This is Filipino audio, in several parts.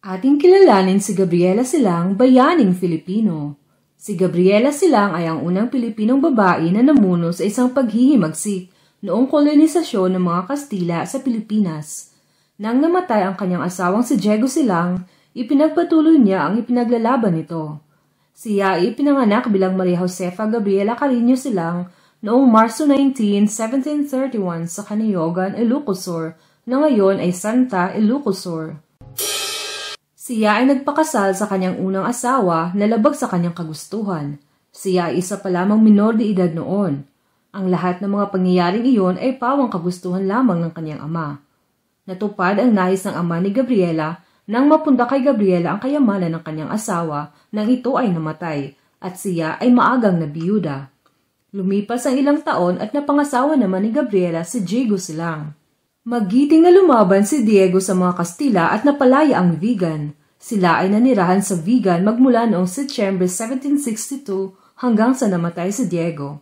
Ating kilalanin si Gabriela Silang, bayaning Filipino. Si Gabriela Silang ay ang unang Pilipinong babae na namuno sa isang paghihimagsik noong kolonisasyon ng mga Kastila sa Pilipinas. Nang namatay ang kanyang asawang si Diego Silang, ipinagpatuloy niya ang ipinaglalaban nito. Siya ay ipinanganak bilang Maria Josefa Gabriela Carino Silang noong Marso 19, 1731 sa Caniyogan, Ilocosor, na ngayon ay Santa Ilocosor. Siya ay nagpakasal sa kanyang unang asawa na labag sa kanyang kagustuhan. Siya ay isa pa lamang minor de edad noon. Ang lahat ng mga pangyayaring iyon ay pawang kagustuhan lamang ng kanyang ama. Natupad ang nais ng ama ni Gabriela nang mapunta kay Gabriela ang kayamanan ng kanyang asawa nang ito ay namatay at siya ay maagang nabiyuda. Lumipas ang ilang taon at napangasawa naman ni Gabriela si Diego Silang. Magiting na lumaban si Diego sa mga Kastila at napalaya ang Vigan. Sila ay nanirahan sa Vigan magmula noong September 1762 hanggang sa namatay si Diego.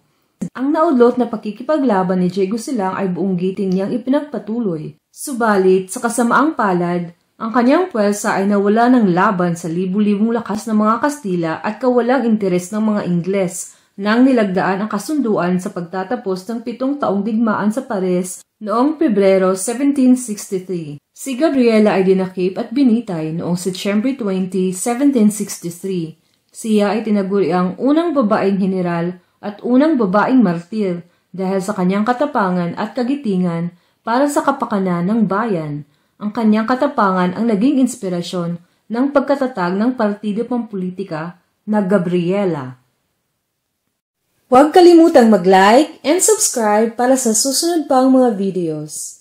Ang naudlot na pakikipaglaban ni Diego Silang ay buong giting niyang ipinagpatuloy. Subalit, sa kasamaang palad, ang kanyang pwersa ay nawala ng laban sa libu-libong lakas ng mga Kastila at kawalang interes ng mga Ingles nang nilagdaan ang kasunduan sa pagtatapos ng pitong taong digmaan sa Pares Noong Pebrero 1763, si Gabriela ay dinakip at binitay noong September 20, 1763. Siya ay tinaguri ang unang babaeng general at unang babaeng martir dahil sa kanyang katapangan at kagitingan para sa kapakanan ng bayan. Ang kanyang katapangan ang naging inspirasyon ng pagkatatag ng partido pampolitika na Gabriela. Huwag kalimutang mag-like and subscribe para sa susunod pang mga videos.